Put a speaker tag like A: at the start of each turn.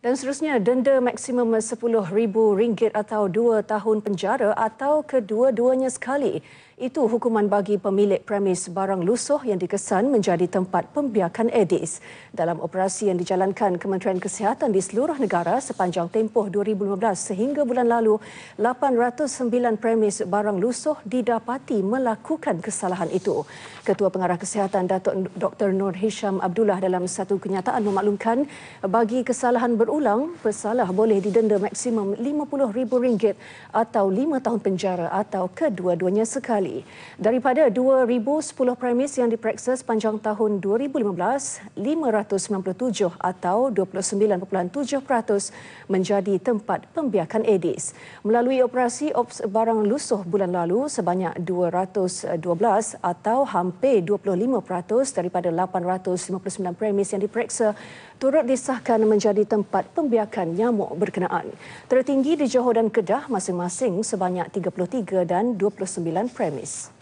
A: Dan seterusnya, denda maksimum RM10,000 atau dua tahun penjara atau kedua-duanya sekali. Itu hukuman bagi pemilik premis barang lusuh yang dikesan menjadi tempat pembiakan edis. Dalam operasi yang dijalankan Kementerian Kesihatan di seluruh negara sepanjang tempoh 2015 sehingga bulan lalu, 809 premis barang lusuh didapati melakukan kesalahan itu. Ketua Pengarah Kesihatan Datuk Dr. Nur Hisham Abdullah dalam satu kenyataan memaklumkan bagi kesalahan ber Ulang, pesalah boleh didenda maksimum RM50,000 atau 5 tahun penjara atau kedua-duanya sekali. Daripada 2010 premis yang diperiksa sepanjang tahun 2015, 597 atau 29.7% menjadi tempat pembiakan edis. Melalui operasi ops barang lusuh bulan lalu sebanyak 212 atau hampir 25% daripada 859 premis yang diperiksa turut disahkan menjadi tempat tempat pembiakan nyamuk berkenaan. Tertinggi di Johor dan Kedah masing-masing sebanyak 33 dan 29 premis.